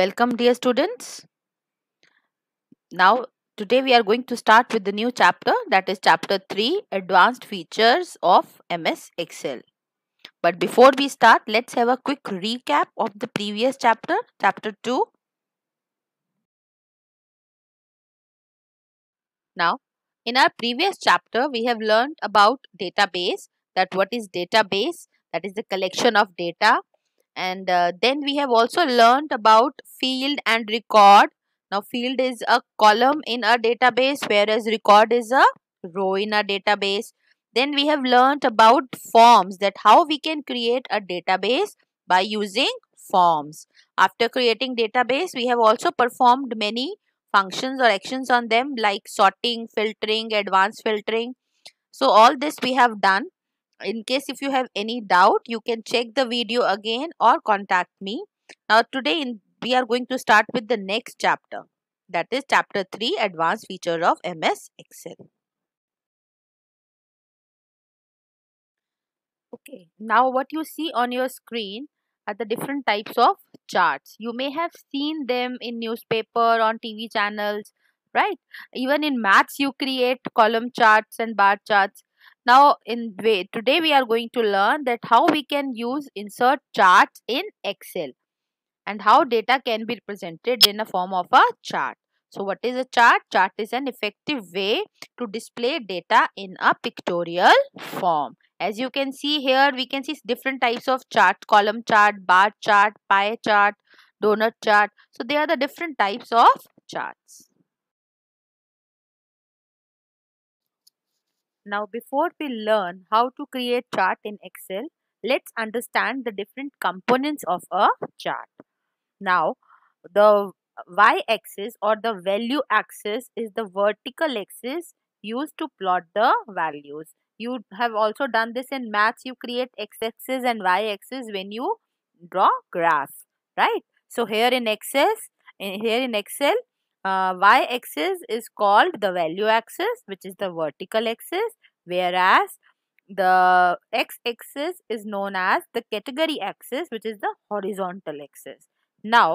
Welcome dear students. Now today we are going to start with the new chapter that is chapter 3 advanced features of MS Excel. But before we start let's have a quick recap of the previous chapter chapter 2. Now in our previous chapter we have learned about database that what is database that is the collection of data and uh, then we have also learned about field and record now field is a column in a database whereas record is a row in a database then we have learned about forms that how we can create a database by using forms after creating database we have also performed many functions or actions on them like sorting filtering advanced filtering so all this we have done in case if you have any doubt you can check the video again or contact me now today in, we are going to start with the next chapter that is chapter 3 advanced feature of ms excel okay now what you see on your screen are the different types of charts you may have seen them in newspaper on tv channels right even in maths you create column charts and bar charts now in way, today we are going to learn that how we can use insert charts in Excel and how data can be represented in the form of a chart. So what is a chart? Chart is an effective way to display data in a pictorial form. As you can see here, we can see different types of chart, column chart, bar chart, pie chart, donut chart. So they are the different types of charts. Now before we learn how to create chart in Excel, let's understand the different components of a chart. Now the y-axis or the value axis is the vertical axis used to plot the values. You have also done this in maths. You create x-axis and y-axis when you draw graphs, right? So here in Excel, here in Excel, uh, y axis is called the value axis which is the vertical axis whereas the x axis is known as the category axis which is the horizontal axis now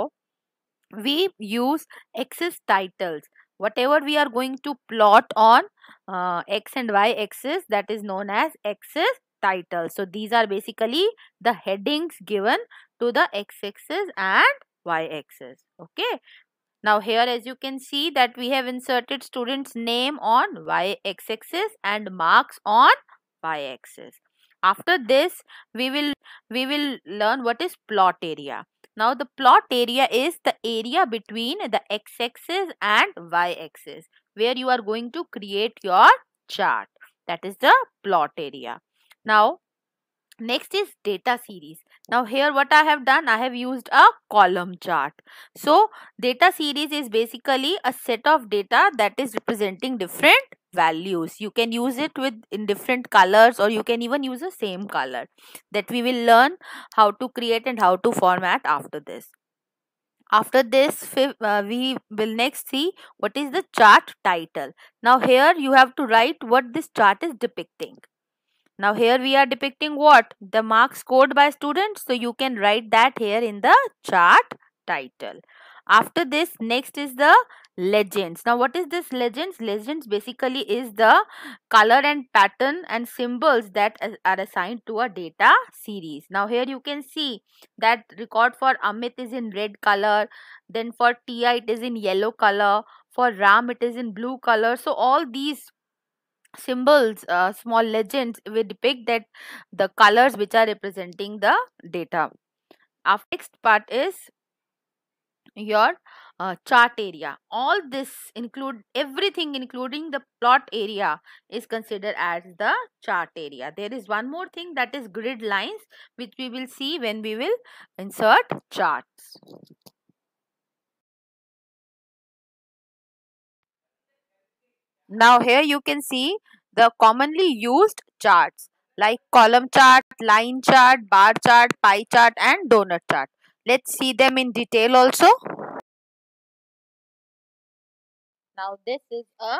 we use axis titles whatever we are going to plot on uh, x and y axis that is known as axis titles so these are basically the headings given to the x axis and y axis okay now here as you can see that we have inserted student's name on y-axis and marks on y-axis. After this we will we will learn what is plot area. Now the plot area is the area between the x-axis and y-axis where you are going to create your chart. That is the plot area. Now next is data series. Now here what I have done, I have used a column chart. So data series is basically a set of data that is representing different values. You can use it with in different colors or you can even use the same color that we will learn how to create and how to format after this. After this, uh, we will next see what is the chart title. Now here you have to write what this chart is depicting. Now here we are depicting what? The marks scored by students. So you can write that here in the chart title. After this, next is the legends. Now what is this legends? Legends basically is the color and pattern and symbols that are assigned to a data series. Now here you can see that record for Amit is in red color. Then for TI it is in yellow color. For Ram it is in blue color. So all these symbols uh, small legends we depict that the colors which are representing the data our next part is your uh, chart area all this include everything including the plot area is considered as the chart area there is one more thing that is grid lines which we will see when we will insert charts Now here you can see the commonly used charts like column chart, line chart, bar chart, pie chart and donut chart. Let's see them in detail also. Now this is a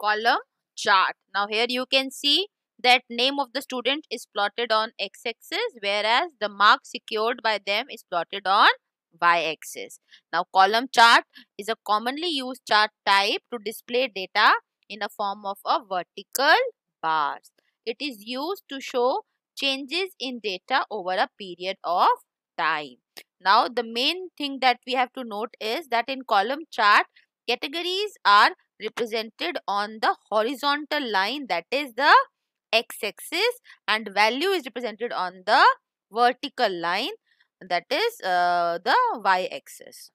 column chart. Now here you can see that name of the student is plotted on x-axis whereas the mark secured by them is plotted on y-axis. Now column chart is a commonly used chart type to display data in the form of a vertical bars. It is used to show changes in data over a period of time. Now, the main thing that we have to note is that in column chart, categories are represented on the horizontal line that is the x-axis and value is represented on the vertical line that is uh, the y-axis.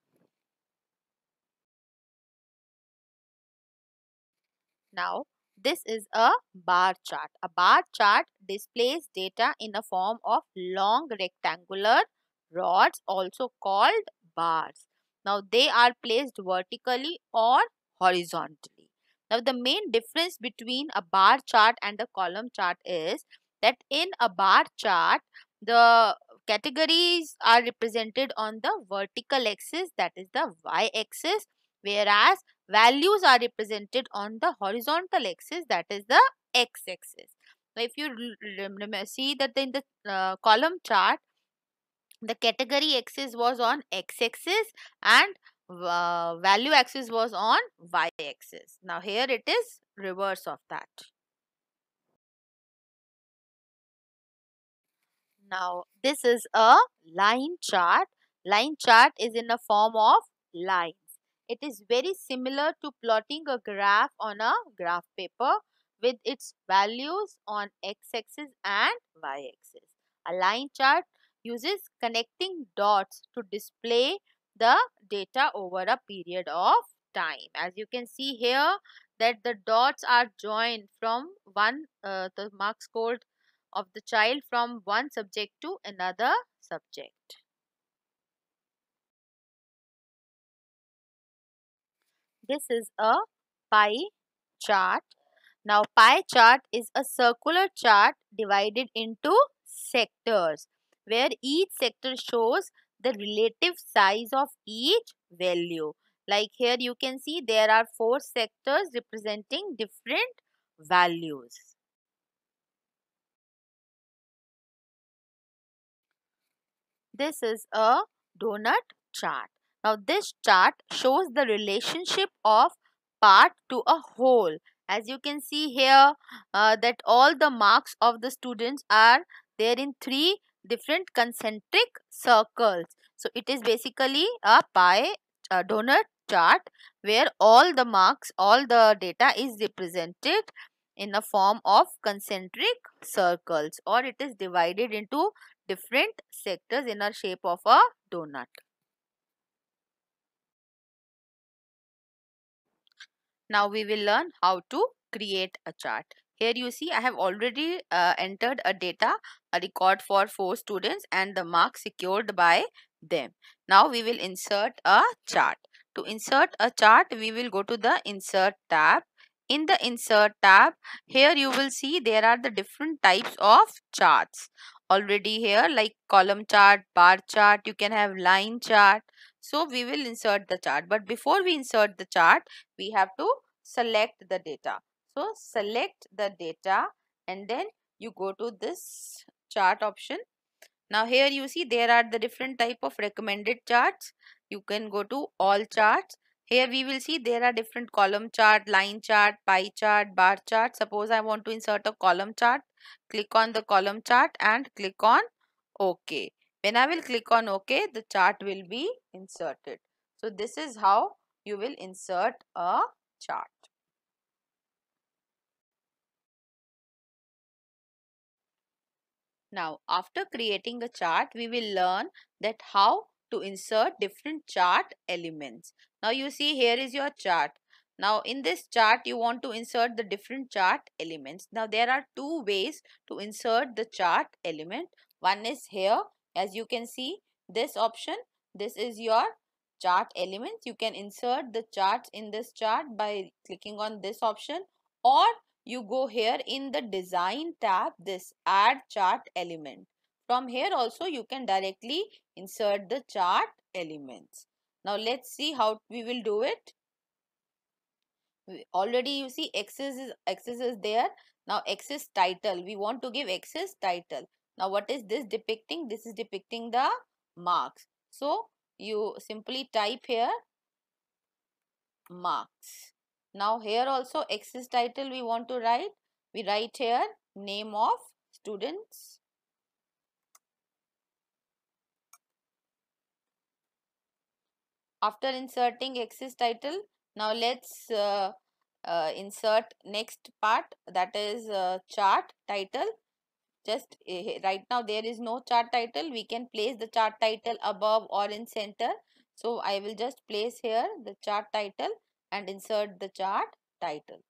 Now, this is a bar chart. A bar chart displays data in the form of long rectangular rods also called bars. Now, they are placed vertically or horizontally. Now, the main difference between a bar chart and a column chart is that in a bar chart, the categories are represented on the vertical axis that is the y axis whereas values are represented on the horizontal axis that is the x-axis. Now, if you see that in the uh, column chart, the category axis was on x-axis and uh, value axis was on y-axis. Now, here it is reverse of that. Now, this is a line chart. Line chart is in the form of lines. It is very similar to plotting a graph on a graph paper with its values on x-axis and y-axis. A line chart uses connecting dots to display the data over a period of time. As you can see here that the dots are joined from one, uh, the mark scored of the child from one subject to another subject. This is a pie chart. Now pie chart is a circular chart divided into sectors where each sector shows the relative size of each value. Like here you can see there are four sectors representing different values. This is a donut chart. Now this chart shows the relationship of part to a whole. As you can see here uh, that all the marks of the students are there in three different concentric circles. So it is basically a pie a donut chart where all the marks, all the data is represented in the form of concentric circles or it is divided into different sectors in a shape of a donut. Now we will learn how to create a chart. Here you see I have already uh, entered a data a record for 4 students and the marks secured by them. Now we will insert a chart. To insert a chart we will go to the insert tab. In the insert tab here you will see there are the different types of charts already here like column chart, bar chart, you can have line chart. So we will insert the chart. But before we insert the chart, we have to select the data. So select the data and then you go to this chart option. Now here you see there are the different type of recommended charts. You can go to all charts. Here we will see there are different column chart, line chart, pie chart, bar chart. Suppose I want to insert a column chart. Click on the column chart and click on OK. When I will click on OK, the chart will be inserted. So this is how you will insert a chart. Now, after creating a chart, we will learn that how to insert different chart elements. Now, you see here is your chart. Now, in this chart, you want to insert the different chart elements. Now, there are two ways to insert the chart element. One is here as you can see, this option, this is your chart elements. You can insert the charts in this chart by clicking on this option or you go here in the design tab, this add chart element. From here also you can directly insert the chart elements. Now let's see how we will do it. Already you see axis is, axis is there. Now axis title. We want to give axis title. Now what is this depicting? This is depicting the marks. So you simply type here marks. Now here also exercise title we want to write. We write here name of students. After inserting exercise title, now let's uh, uh, insert next part that is uh, chart title just eh, right now there is no chart title we can place the chart title above or in center so I will just place here the chart title and insert the chart title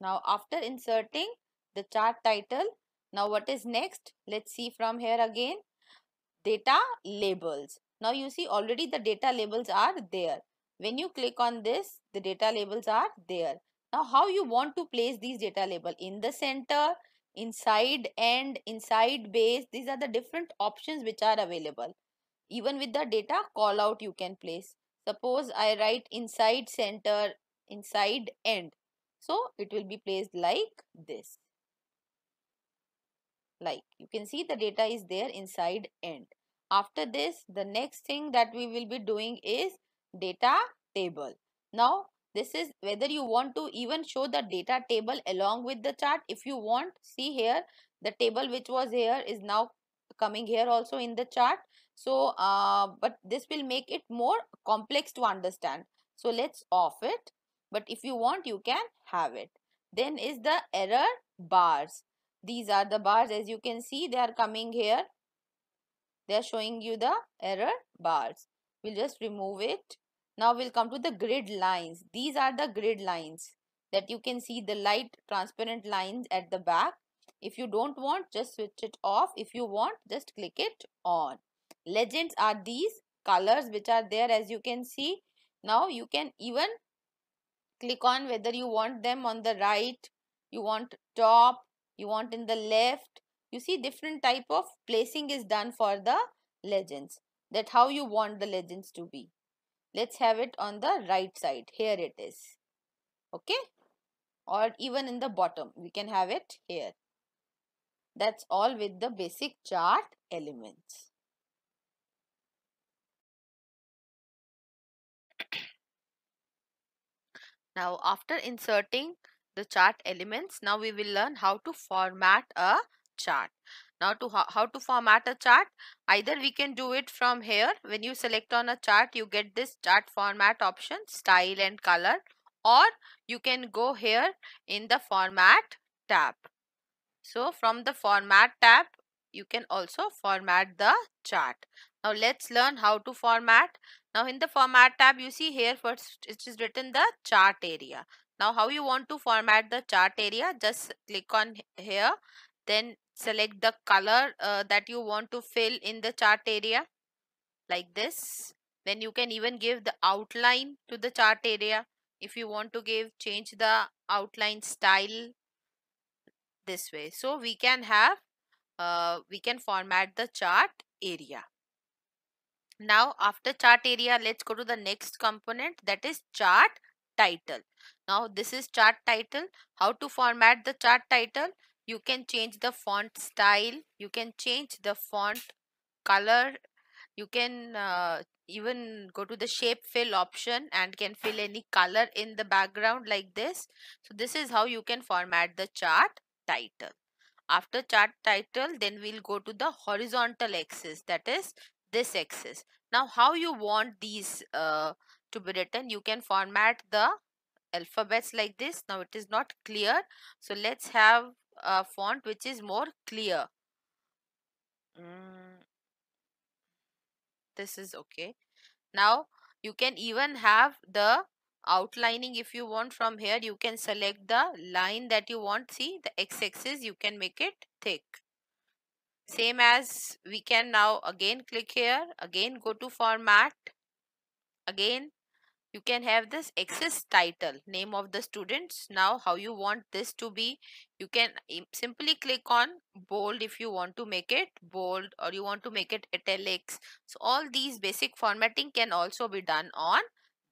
now after inserting the chart title now what is next let's see from here again data labels now you see already the data labels are there. When you click on this, the data labels are there. Now how you want to place these data label? In the center, inside end, inside base. These are the different options which are available. Even with the data callout you can place. Suppose I write inside center, inside end. So it will be placed like this. Like you can see the data is there inside end. After this, the next thing that we will be doing is data table. Now, this is whether you want to even show the data table along with the chart. If you want, see here, the table which was here is now coming here also in the chart. So, uh, but this will make it more complex to understand. So, let's off it. But if you want, you can have it. Then is the error bars. These are the bars as you can see they are coming here they are showing you the error bars. We'll just remove it. Now we'll come to the grid lines. These are the grid lines that you can see the light transparent lines at the back. If you don't want, just switch it off. If you want, just click it on. Legends are these colors which are there as you can see. Now you can even click on whether you want them on the right, you want top, you want in the left, you see different type of placing is done for the legends. That how you want the legends to be. Let's have it on the right side. Here it is. Okay. Or even in the bottom. We can have it here. That's all with the basic chart elements. Now after inserting the chart elements, now we will learn how to format a chart. Now to ho how to format a chart, either we can do it from here. When you select on a chart, you get this chart format option, style and color or you can go here in the format tab. So from the format tab, you can also format the chart. Now let's learn how to format. Now in the format tab, you see here first it is written the chart area. Now how you want to format the chart area, just click on here. Then select the color uh, that you want to fill in the chart area like this then you can even give the outline to the chart area if you want to give change the outline style this way so we can have uh, we can format the chart area now after chart area let's go to the next component that is chart title now this is chart title how to format the chart title you can change the font style you can change the font color you can uh, even go to the shape fill option and can fill any color in the background like this so this is how you can format the chart title after chart title then we'll go to the horizontal axis that is this axis now how you want these uh, to be written you can format the alphabets like this now it is not clear so let's have a font which is more clear. Mm. This is okay. Now you can even have the outlining if you want from here you can select the line that you want see the x-axis you can make it thick same as we can now again click here again go to format again you can have this access title name of the students now how you want this to be you can simply click on bold if you want to make it bold or you want to make it italics so all these basic formatting can also be done on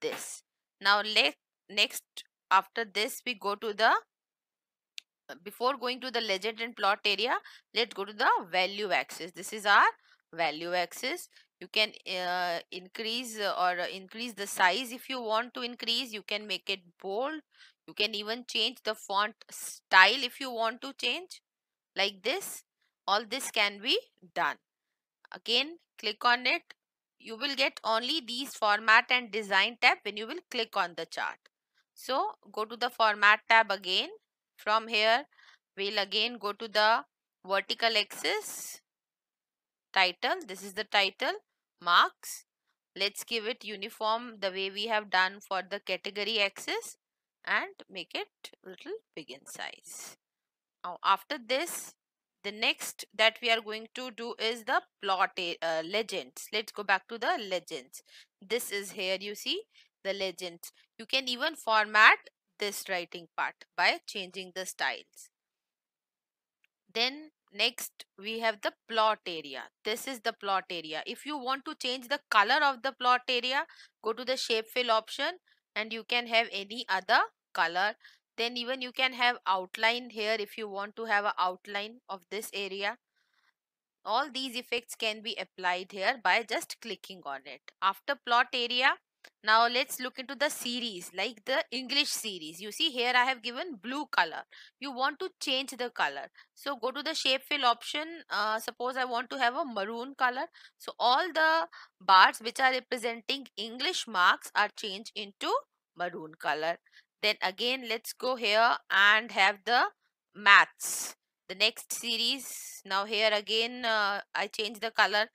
this now let next after this we go to the before going to the legend and plot area let's go to the value axis this is our value axis you can uh, increase uh, or uh, increase the size if you want to increase you can make it bold you can even change the font style if you want to change like this all this can be done again click on it you will get only these format and design tab when you will click on the chart so go to the format tab again from here we'll again go to the vertical axis title this is the title marks. Let's give it uniform the way we have done for the category axis and make it little big in size. Now after this, the next that we are going to do is the plot eh, uh, legends. Let's go back to the legends. This is here you see the legends. You can even format this writing part by changing the styles. Then next we have the plot area this is the plot area if you want to change the color of the plot area go to the shape fill option and you can have any other color then even you can have outline here if you want to have an outline of this area all these effects can be applied here by just clicking on it after plot area now let's look into the series like the English series. You see here I have given blue color. You want to change the color. So go to the shape fill option. Uh, suppose I want to have a maroon color. So all the bars which are representing English marks are changed into maroon color. Then again let's go here and have the maths. The next series. Now here again uh, I change the color.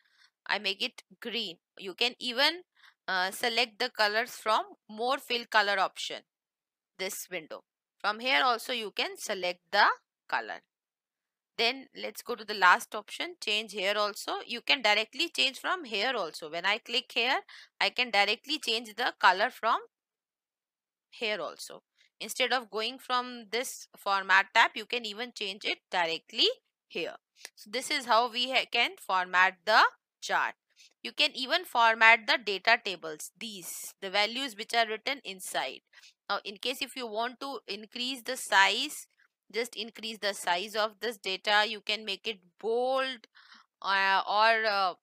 I make it green. You can even uh, select the colors from more fill color option this window from here also you can select the color then let's go to the last option change here also you can directly change from here also when i click here i can directly change the color from here also instead of going from this format tab you can even change it directly here so this is how we can format the chart you can even format the data tables, these, the values which are written inside. Now, in case if you want to increase the size, just increase the size of this data. You can make it bold uh, or uh,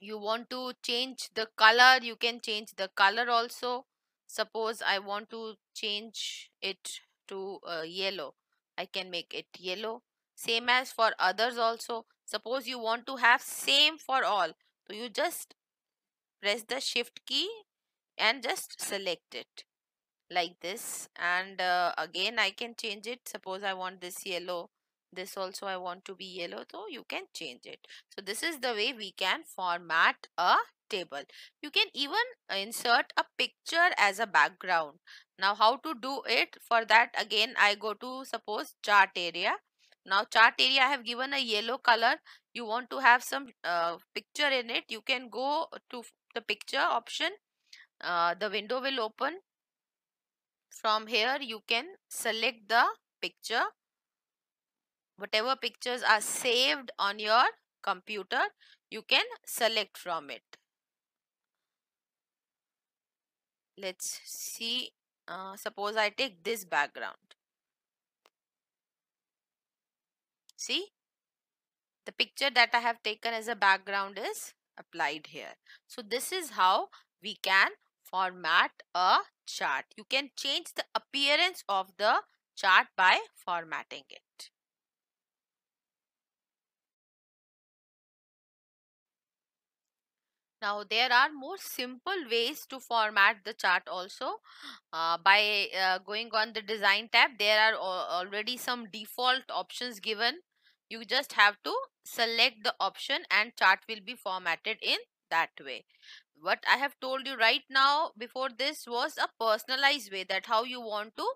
you want to change the color. You can change the color also. Suppose I want to change it to uh, yellow. I can make it yellow. Same as for others also. Suppose you want to have same for all. So you just press the shift key and just select it like this and uh, again I can change it suppose I want this yellow this also I want to be yellow so you can change it so this is the way we can format a table you can even insert a picture as a background now how to do it for that again I go to suppose chart area now chart area I have given a yellow color you want to have some uh, picture in it you can go to the picture option uh, the window will open from here you can select the picture whatever pictures are saved on your computer you can select from it let's see uh, suppose I take this background see the picture that I have taken as a background is applied here. So this is how we can format a chart. You can change the appearance of the chart by formatting it. Now there are more simple ways to format the chart also uh, by uh, going on the design tab there are already some default options given you just have to select the option and chart will be formatted in that way. What I have told you right now before this was a personalized way that how you want to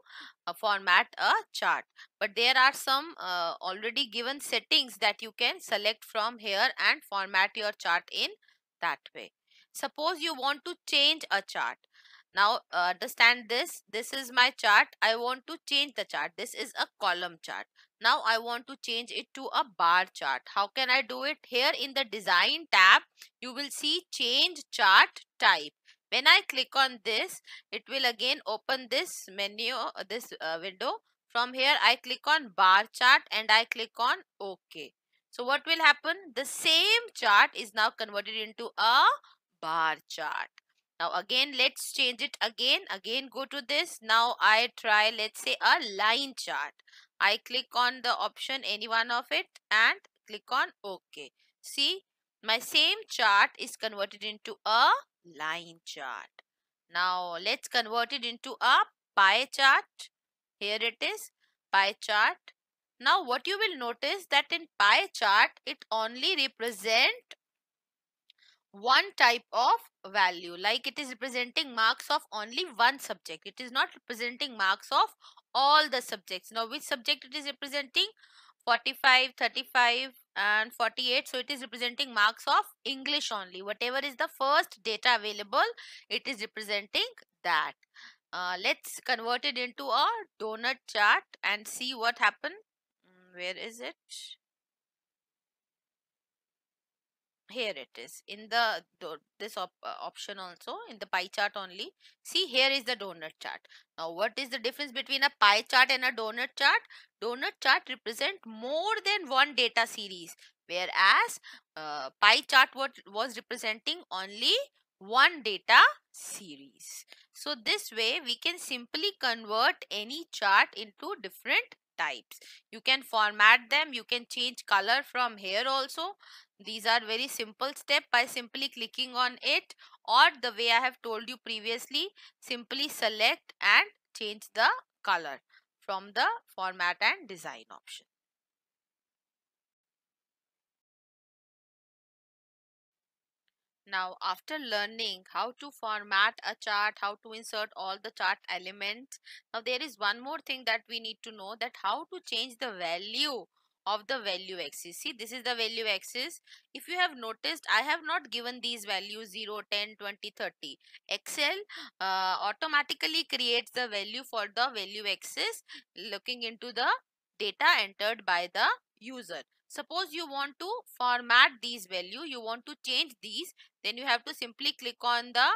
uh, format a chart. But there are some uh, already given settings that you can select from here and format your chart in that way. Suppose you want to change a chart. Now uh, understand this. This is my chart. I want to change the chart. This is a column chart. Now I want to change it to a bar chart. How can I do it? Here in the design tab, you will see change chart type. When I click on this, it will again open this menu, uh, this uh, window. From here, I click on bar chart and I click on OK. So what will happen? The same chart is now converted into a bar chart. Now again, let's change it again. Again, go to this. Now I try, let's say a line chart. I click on the option any one of it and click on OK. See my same chart is converted into a line chart. Now let's convert it into a pie chart. Here it is pie chart. Now what you will notice that in pie chart it only represent one type of value like it is representing marks of only one subject it is not representing marks of all the subjects now which subject it is representing 45 35 and 48 so it is representing marks of english only whatever is the first data available it is representing that uh, let's convert it into a donut chart and see what happened mm, where is it here it is in the this op uh, option also in the pie chart only see here is the donut chart now what is the difference between a pie chart and a donut chart donut chart represent more than one data series whereas uh, pie chart what was representing only one data series so this way we can simply convert any chart into different types you can format them you can change color from here also these are very simple step by simply clicking on it or the way I have told you previously simply select and change the color from the format and design option Now, after learning how to format a chart, how to insert all the chart elements, now there is one more thing that we need to know that how to change the value of the value axis. See, this is the value axis. If you have noticed, I have not given these values 0, 10, 20, 30. Excel uh, automatically creates the value for the value axis looking into the data entered by the user. Suppose you want to format these value, you want to change these, then you have to simply click on the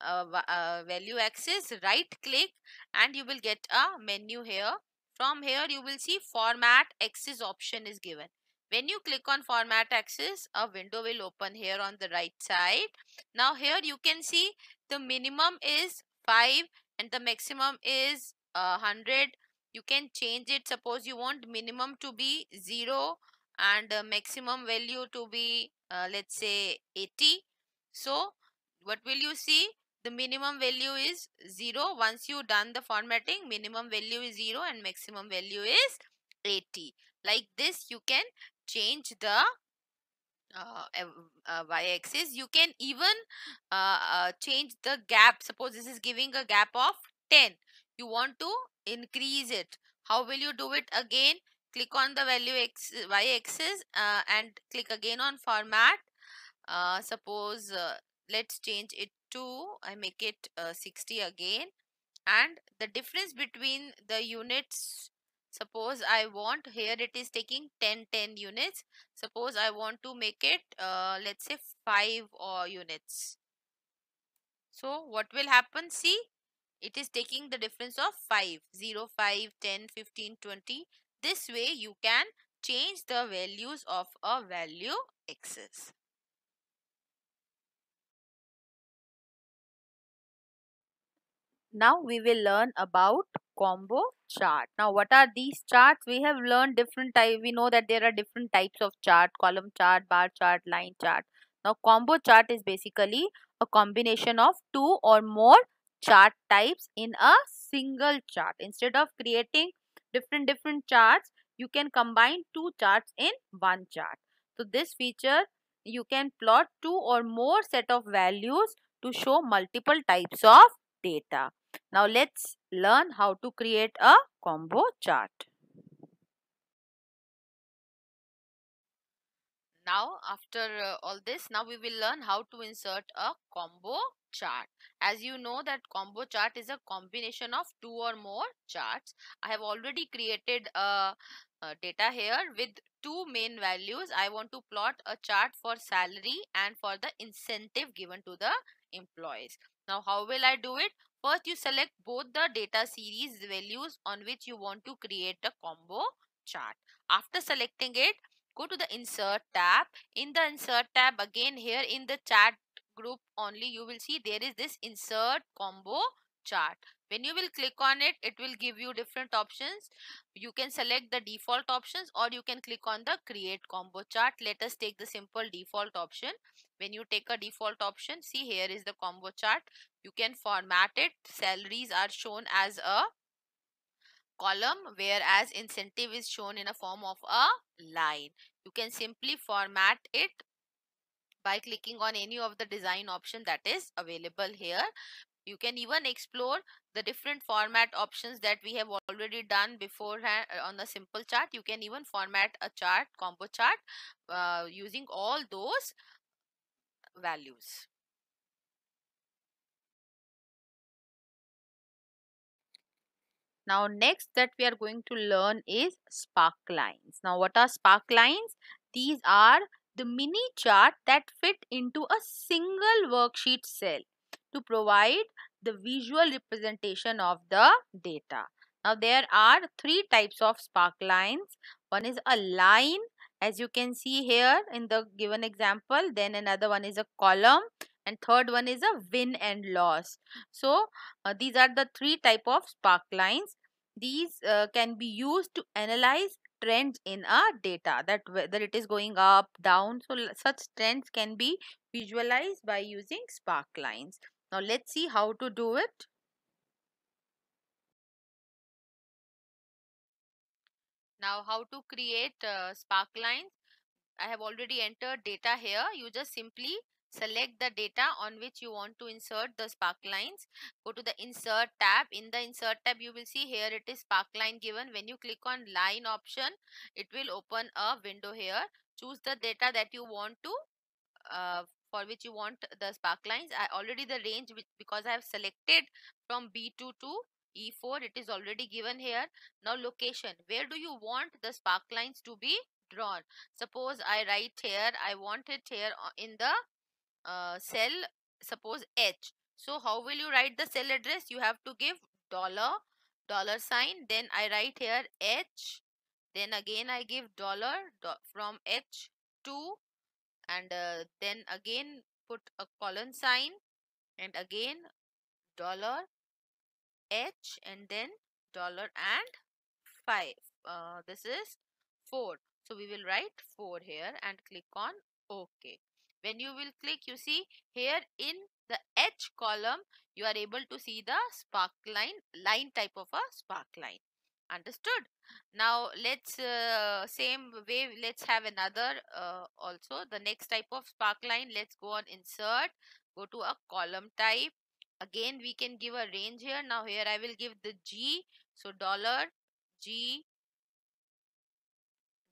uh, uh, value axis, right click and you will get a menu here. From here you will see format axis option is given. When you click on format axis, a window will open here on the right side. Now here you can see the minimum is 5 and the maximum is uh, 100 you can change it suppose you want minimum to be 0 and uh, maximum value to be uh, let's say 80 so what will you see the minimum value is 0 once you done the formatting minimum value is 0 and maximum value is 80 like this you can change the uh, uh, y-axis you can even uh, uh, change the gap suppose this is giving a gap of 10 you want to increase it. How will you do it again? Click on the value x, y axis uh, and click again on format. Uh, suppose uh, let's change it to, I make it uh, 60 again. And the difference between the units, suppose I want, here it is taking 10, 10 units. Suppose I want to make it, uh, let's say 5 uh, units. So what will happen? See, it is taking the difference of 5, 0, 5, 10, 15, 20. This way you can change the values of a value axis. Now we will learn about combo chart. Now what are these charts? We have learned different type. We know that there are different types of chart, column chart, bar chart, line chart. Now combo chart is basically a combination of two or more chart types in a single chart. Instead of creating different different charts, you can combine two charts in one chart. So this feature, you can plot two or more set of values to show multiple types of data. Now let's learn how to create a combo chart. Now after uh, all this, now we will learn how to insert a combo chart. As you know that combo chart is a combination of two or more charts. I have already created a, uh, a uh, data here with two main values. I want to plot a chart for salary and for the incentive given to the employees. Now how will I do it? First you select both the data series values on which you want to create a combo chart. After selecting it, go to the insert tab. In the insert tab again here in the chart group only you will see there is this insert combo chart when you will click on it it will give you different options you can select the default options or you can click on the create combo chart let us take the simple default option when you take a default option see here is the combo chart you can format it salaries are shown as a column whereas incentive is shown in a form of a line you can simply format it by clicking on any of the design option that is available here. You can even explore the different format options that we have already done beforehand uh, on a simple chart. You can even format a chart, combo chart uh, using all those values. Now next that we are going to learn is spark lines. Now what are spark lines? These are the mini chart that fit into a single worksheet cell to provide the visual representation of the data. Now there are three types of spark lines. One is a line as you can see here in the given example. Then another one is a column and third one is a win and loss. So uh, these are the three type of spark lines. These uh, can be used to analyze trends in a data that whether it is going up down so such trends can be visualized by using spark lines now let's see how to do it now how to create uh, spark lines i have already entered data here you just simply Select the data on which you want to insert the spark lines. Go to the insert tab. In the insert tab, you will see here it is spark line given. When you click on line option, it will open a window here. Choose the data that you want to uh, for which you want the spark lines. I already the range which, because I have selected from B2 to E4 it is already given here. Now location where do you want the spark lines to be drawn? Suppose I write here I want it here uh, in the uh, cell suppose H. So how will you write the cell address? You have to give dollar, dollar sign. Then I write here H. Then again I give dollar do, from H to and uh, then again put a colon sign and again dollar H and then dollar and 5. Uh, this is 4. So we will write 4 here and click on OK. When you will click, you see here in the H column, you are able to see the spark line, line type of a spark line. Understood? Now, let's uh, same way, let's have another uh, also. The next type of spark line, let's go on insert, go to a column type. Again, we can give a range here. Now, here I will give the G. So, dollar G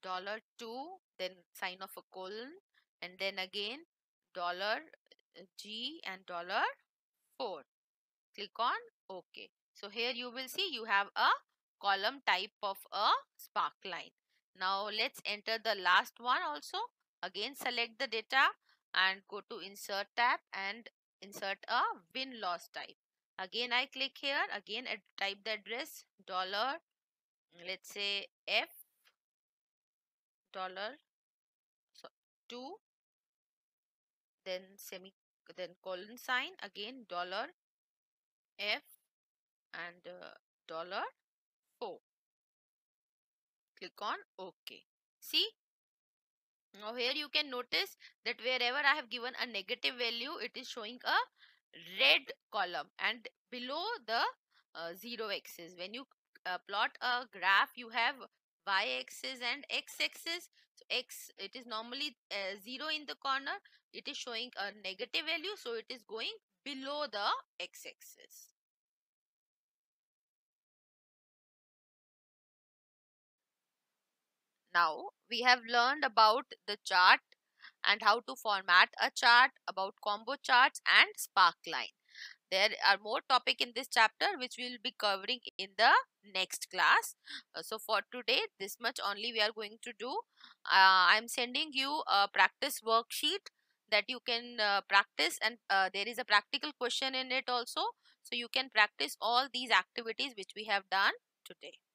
dollar 2 then sign of a colon and then again dollar uh, G and dollar 4 click on OK so here you will see you have a column type of a spark line. now let's enter the last one also again select the data and go to insert tab and insert a win loss type again I click here again I type the address dollar let's say F dollar so 2 then semi then colon sign again dollar f and uh, dollar 4 click on ok see now here you can notice that wherever i have given a negative value it is showing a red column and below the uh, zero axis when you uh, plot a graph you have y axis and x axis x it is normally uh, 0 in the corner it is showing a negative value so it is going below the x-axis now we have learned about the chart and how to format a chart about combo charts and spark line there are more topic in this chapter which we will be covering in the next class uh, so for today this much only we are going to do uh, i am sending you a practice worksheet that you can uh, practice and uh, there is a practical question in it also so you can practice all these activities which we have done today